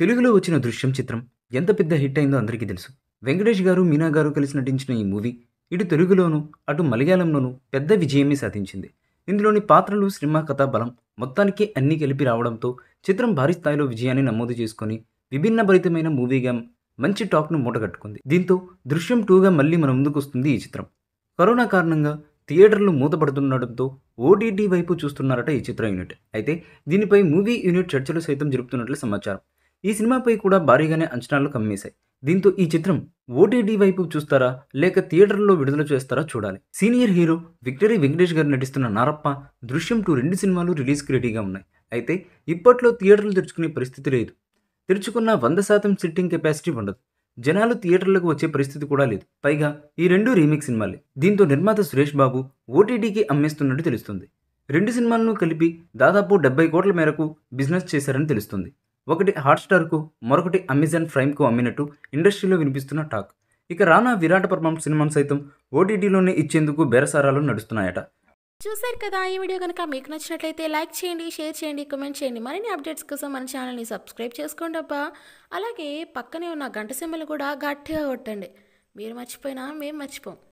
తెలుగులో వచ్చిన దృశ్యం చిత్రం ఎంత పెద్ద హిట్ అయిందో అందరికీ తెలుసు వెంకటేష్ గారు మీనా గారు కలిసి నటించిన ఈ మూవీ ఇటు తెలుగులోనూ అటు మలయాళంలోనూ పెద్ద విజయమే సాధించింది ఇందులోని పాత్రలు సినిమా కథా బలం మొత్తానికి అన్నీ కలిపి రావడంతో చిత్రం భారీ స్థాయిలో విజయాన్ని నమోదు చేసుకొని విభిన్న భరితమైన మూవీగా మంచి టాక్ను మూటగట్టుకుంది దీంతో దృశ్యం టూగా మళ్ళీ మన ముందుకు వస్తుంది ఈ చిత్రం కరోనా కారణంగా థియేటర్లు మూతపడుతుండటంతో ఓటీటీ వైపు చూస్తున్నారట ఈ చిత్ర యూనిట్ అయితే దీనిపై మూవీ యూనిట్ చర్చలు సైతం జరుపుతున్నట్లు సమాచారం ఈ సినిమాపై కూడా భారీగానే అంచనాలు కమ్మేశాయి దీంతో ఈ చిత్రం ఓటీటీ వైపు చూస్తారా లేక థియేటర్లో విడుదల చేస్తారా చూడాలి సీనియర్ హీరో విక్టరీ వెంకటేష్ గారు నటిస్తున్న నారప్ప దృశ్యం టూ రెండు సినిమాలు రిలీజ్కి రెడీగా ఉన్నాయి అయితే ఇప్పట్లో థియేటర్లు తెరుచుకునే పరిస్థితి లేదు తెరుచుకున్న వంద శాతం సిట్టింగ్ కెపాసిటీ ఉండదు జనాలు థియేటర్లకు వచ్చే పరిస్థితి కూడా లేదు పైగా ఈ రెండు రీమేక్ సినిమాలే దీంతో నిర్మాత సురేష్ బాబు ఓటీటీకి అమ్మేస్తున్నట్టు తెలుస్తుంది రెండు సినిమాలను కలిపి దాదాపు డెబ్బై కోట్ల మేరకు బిజినెస్ చేశారని తెలుస్తుంది ఒకటి హాట్స్టార్కు మరొకటి అమెజాన్ ప్రైమ్కు అమ్మినట్టు ఇండస్ట్రీలో వినిపిస్తున్న టాక్ ఇక రానా విరాట పర్మం సినిమాను సైతం ఓటీటీలోనే ఇచ్చేందుకు బేరసారాలు నడుస్తున్నాయట చూసారు కదా ఈ వీడియో కనుక మీకు నచ్చినట్లయితే లైక్ చేయండి షేర్ చేయండి కమెంట్ చేయండి మరిన్ని అప్డేట్స్ కోసం మన ఛానల్ని సబ్స్క్రైబ్ చేసుకోండి అబ్బా అలాగే పక్కనే ఉన్న గంట సింబల్ కూడా గట్టిగా కొట్టండి మీరు మర్చిపోయినా మేము మర్చిపోం